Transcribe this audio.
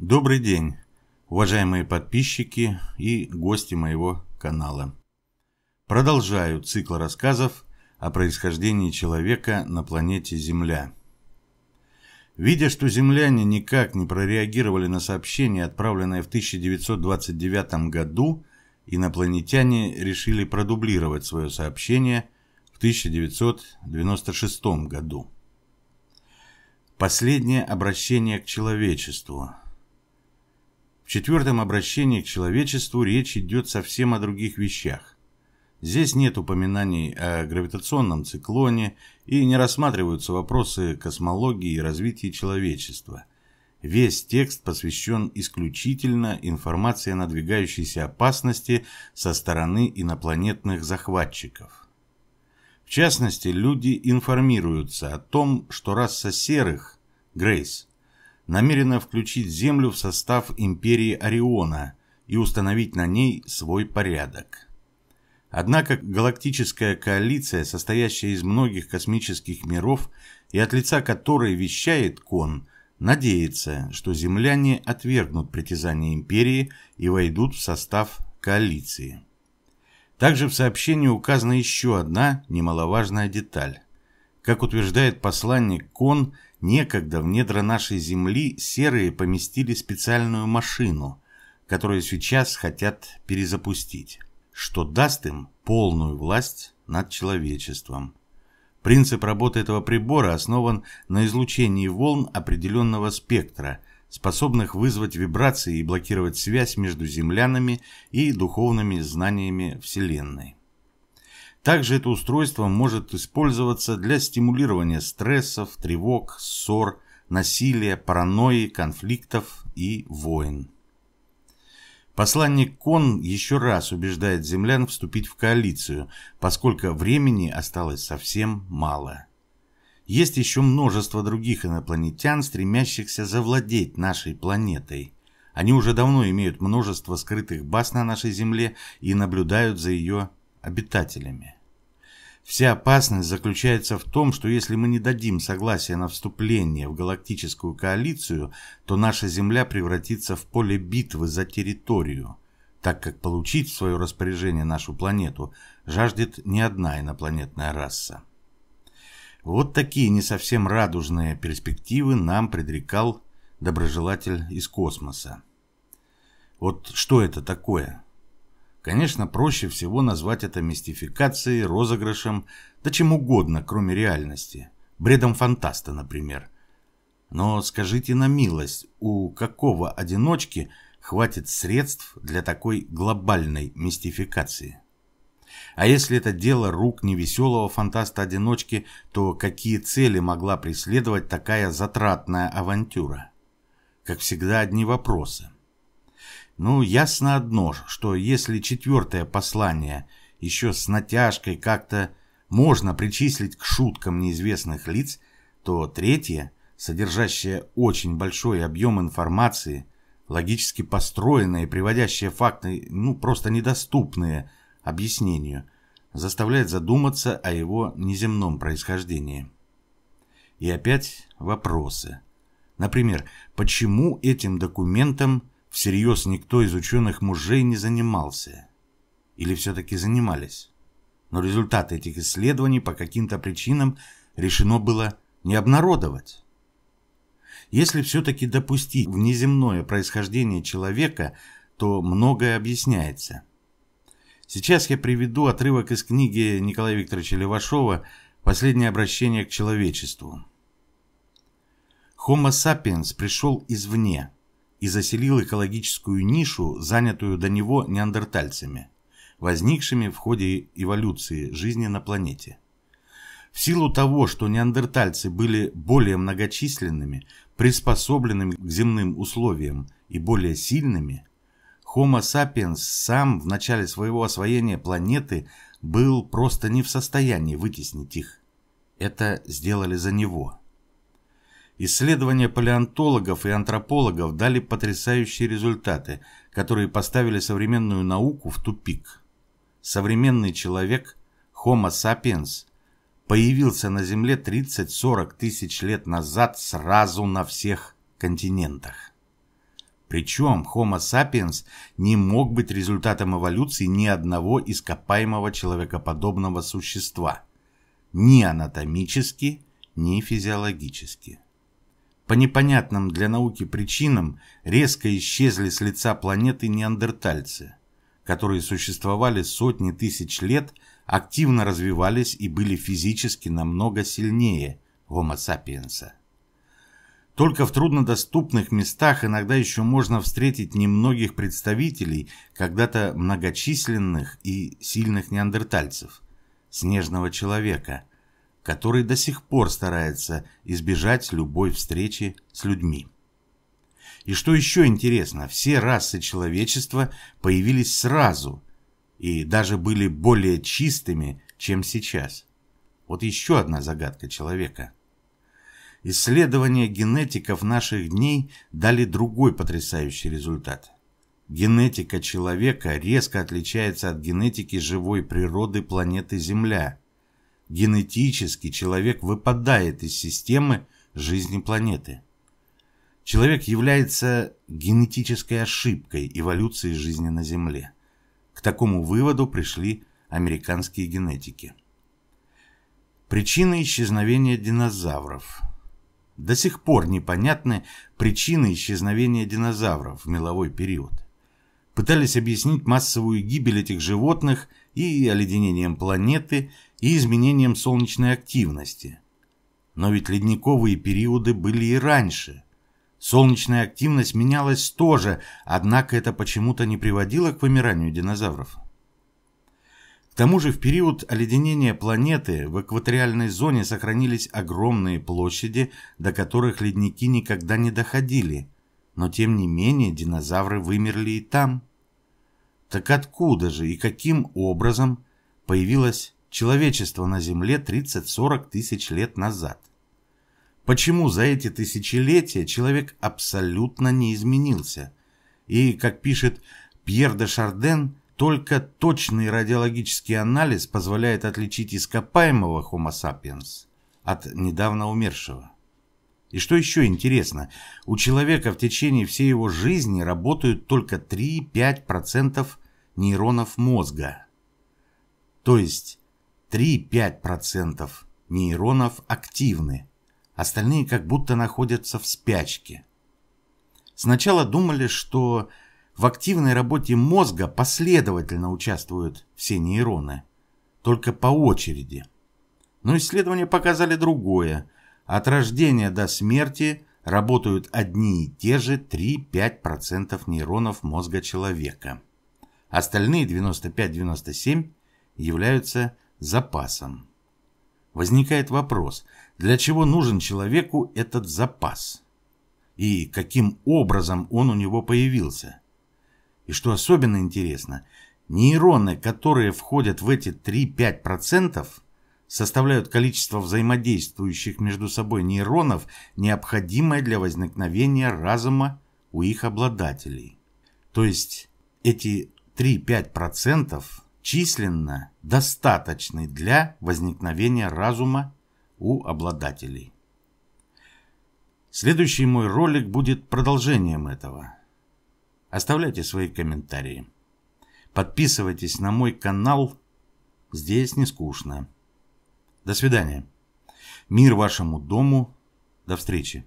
Добрый день, уважаемые подписчики и гости моего канала. Продолжаю цикл рассказов о происхождении человека на планете Земля. Видя, что земляне никак не прореагировали на сообщение, отправленное в 1929 году, инопланетяне решили продублировать свое сообщение в 1996 году. Последнее обращение к человечеству – в четвертом обращении к человечеству речь идет совсем о других вещах. Здесь нет упоминаний о гравитационном циклоне и не рассматриваются вопросы космологии и развития человечества. Весь текст посвящен исключительно информации о надвигающейся опасности со стороны инопланетных захватчиков. В частности, люди информируются о том, что раса серых, Грейс, намерена включить Землю в состав империи Ориона и установить на ней свой порядок. Однако галактическая коалиция, состоящая из многих космических миров и от лица которой вещает Кон, надеется, что земляне отвергнут притязания империи и войдут в состав коалиции. Также в сообщении указана еще одна немаловажная деталь. Как утверждает посланник Кон, Некогда в недра нашей земли серые поместили специальную машину, которую сейчас хотят перезапустить, что даст им полную власть над человечеством. Принцип работы этого прибора основан на излучении волн определенного спектра, способных вызвать вибрации и блокировать связь между землянами и духовными знаниями Вселенной. Также это устройство может использоваться для стимулирования стрессов, тревог, ссор, насилия, паранойи, конфликтов и войн. Посланник Кон еще раз убеждает землян вступить в коалицию, поскольку времени осталось совсем мало. Есть еще множество других инопланетян, стремящихся завладеть нашей планетой. Они уже давно имеют множество скрытых баз на нашей Земле и наблюдают за ее обитателями. Вся опасность заключается в том, что если мы не дадим согласия на вступление в галактическую коалицию, то наша Земля превратится в поле битвы за территорию, так как получить в свое распоряжение нашу планету жаждет не одна инопланетная раса. Вот такие не совсем радужные перспективы нам предрекал доброжелатель из космоса. Вот что это такое? Конечно, проще всего назвать это мистификацией, розыгрышем, да чем угодно, кроме реальности. Бредом фантаста, например. Но скажите на милость, у какого одиночки хватит средств для такой глобальной мистификации? А если это дело рук невеселого фантаста-одиночки, то какие цели могла преследовать такая затратная авантюра? Как всегда, одни вопросы – ну, ясно одно, что если четвертое послание еще с натяжкой как-то можно причислить к шуткам неизвестных лиц, то третье, содержащее очень большой объем информации, логически построенное и приводящее факты, ну, просто недоступные объяснению, заставляет задуматься о его неземном происхождении. И опять вопросы. Например, почему этим документом – всерьез никто из ученых мужей не занимался. Или все-таки занимались. Но результаты этих исследований по каким-то причинам решено было не обнародовать. Если все-таки допустить внеземное происхождение человека, то многое объясняется. Сейчас я приведу отрывок из книги Николая Викторовича Левашова «Последнее обращение к человечеству». Homo sapiens пришел извне – и заселил экологическую нишу, занятую до него неандертальцами, возникшими в ходе эволюции жизни на планете. В силу того, что неандертальцы были более многочисленными, приспособленными к земным условиям и более сильными, Homo sapiens сам в начале своего освоения планеты был просто не в состоянии вытеснить их. Это сделали за него. Исследования палеонтологов и антропологов дали потрясающие результаты, которые поставили современную науку в тупик. Современный человек, Homo sapiens, появился на Земле 30-40 тысяч лет назад сразу на всех континентах. Причем Homo sapiens не мог быть результатом эволюции ни одного ископаемого человекоподобного существа. Ни анатомически, ни физиологически. По непонятным для науки причинам резко исчезли с лица планеты неандертальцы, которые существовали сотни тысяч лет, активно развивались и были физически намного сильнее Homo sapiens. Только в труднодоступных местах иногда еще можно встретить немногих представителей когда-то многочисленных и сильных неандертальцев – снежного человека – который до сих пор старается избежать любой встречи с людьми. И что еще интересно, все расы человечества появились сразу и даже были более чистыми, чем сейчас. Вот еще одна загадка человека. Исследования генетиков наших дней дали другой потрясающий результат. Генетика человека резко отличается от генетики живой природы планеты Земля – генетически человек выпадает из системы жизни планеты. Человек является генетической ошибкой эволюции жизни на Земле. К такому выводу пришли американские генетики. Причины исчезновения динозавров. До сих пор непонятны причины исчезновения динозавров в меловой период. Пытались объяснить массовую гибель этих животных и оледенением планеты – и изменением солнечной активности. Но ведь ледниковые периоды были и раньше. Солнечная активность менялась тоже, однако это почему-то не приводило к вымиранию динозавров. К тому же в период оледенения планеты в экваториальной зоне сохранились огромные площади, до которых ледники никогда не доходили, но тем не менее динозавры вымерли и там. Так откуда же и каким образом появилась человечество на Земле 30-40 тысяч лет назад. Почему за эти тысячелетия человек абсолютно не изменился? И, как пишет Пьер де Шарден, только точный радиологический анализ позволяет отличить ископаемого Homo sapiens от недавно умершего. И что еще интересно, у человека в течение всей его жизни работают только 3-5% нейронов мозга. То есть 3-5% нейронов активны, остальные как будто находятся в спячке. Сначала думали, что в активной работе мозга последовательно участвуют все нейроны, только по очереди. Но исследования показали другое. От рождения до смерти работают одни и те же 3-5% нейронов мозга человека. Остальные 95-97 являются запасом. Возникает вопрос, для чего нужен человеку этот запас? И каким образом он у него появился? И что особенно интересно, нейроны, которые входят в эти 3-5%, составляют количество взаимодействующих между собой нейронов, необходимое для возникновения разума у их обладателей. То есть эти 3-5% численно достаточный для возникновения разума у обладателей. Следующий мой ролик будет продолжением этого. Оставляйте свои комментарии. Подписывайтесь на мой канал. Здесь не скучно. До свидания. Мир вашему дому. До встречи.